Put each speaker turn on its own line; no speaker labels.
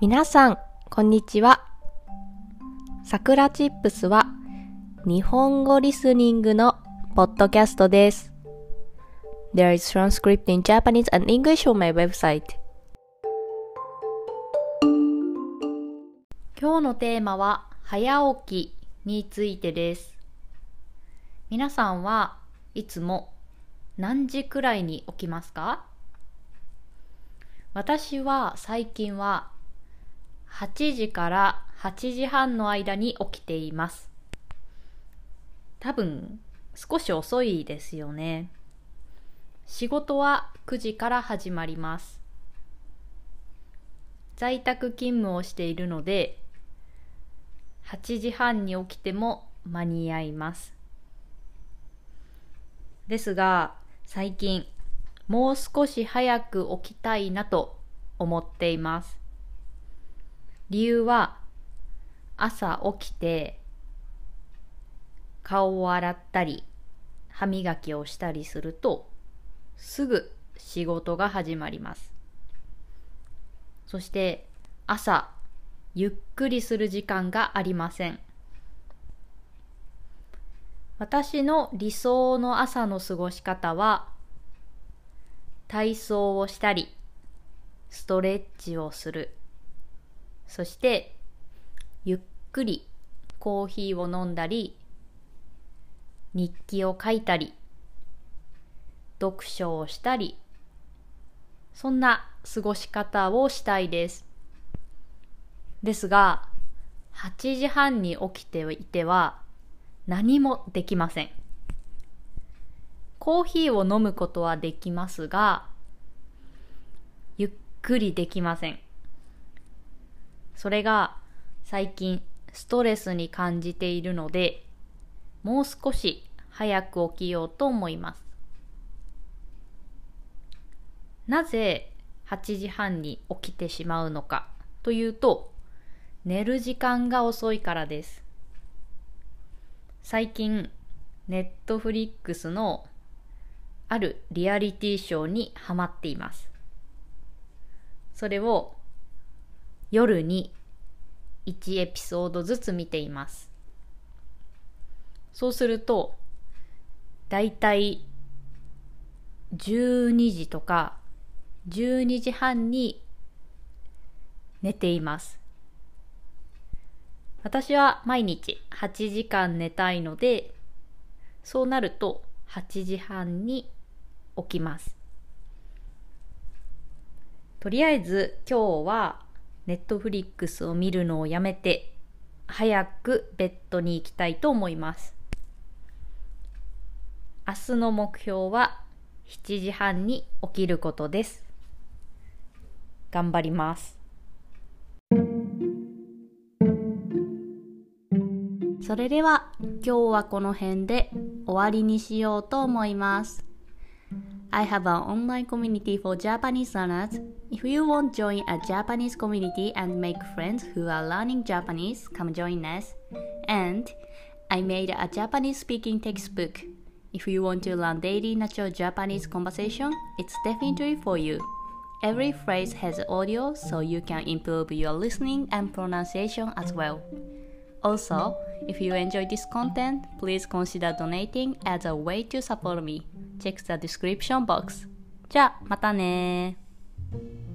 皆さん、こんにちは。さくらチップスは日本語リスニングのポッドキャストです。There is transcript in Japanese and English on my website.
今日のテーマは早起きについてです。皆さんはいつも何時くらいに起きますか私は最近は8時から8時半の間に起きています。多分、少し遅いですよね。仕事は9時から始まります。在宅勤務をしているので、8時半に起きても間に合います。ですが、最近、もう少し早く起きたいなと思っています。理由は朝起きて顔を洗ったり歯磨きをしたりするとすぐ仕事が始まりますそして朝ゆっくりする時間がありません私の理想の朝の過ごし方は体操をしたりストレッチをするそしてゆっくりコーヒーを飲んだり日記を書いたり読書をしたりそんな過ごし方をしたいですですが8時半に起きていては何もできませんコーヒーを飲むことはできますがゆっくりできませんそれが最近ストレスに感じているので、もう少し早く起きようと思います。なぜ8時半に起きてしまうのかというと、寝る時間が遅いからです。最近、ネットフリックスのあるリアリティショーにハマっています。それを夜に1エピソードずつ見ています。そうすると、だいたい12時とか12時半に寝ています。私は毎日8時間寝たいので、そうなると8時半に起きます。とりあえず今日はネットフリックスを見るのをやめて、早くベッドに行きたいと思います。明日の目標は7時半に起きることです。頑張ります。
それでは今日はこの辺で終わりにしようと思います。I have an online community for Japanese learners If you want to join a Japanese community and make friends who are learning Japanese, come join us. And I made a Japanese speaking textbook. If you want to learn daily natural Japanese conversation, it's definitely for you. Every phrase has audio so you can improve your listening and pronunciation as well. Also, if you enjoy this content, please consider donating as a way to support me. Check the description box. じゃあ、またね thank you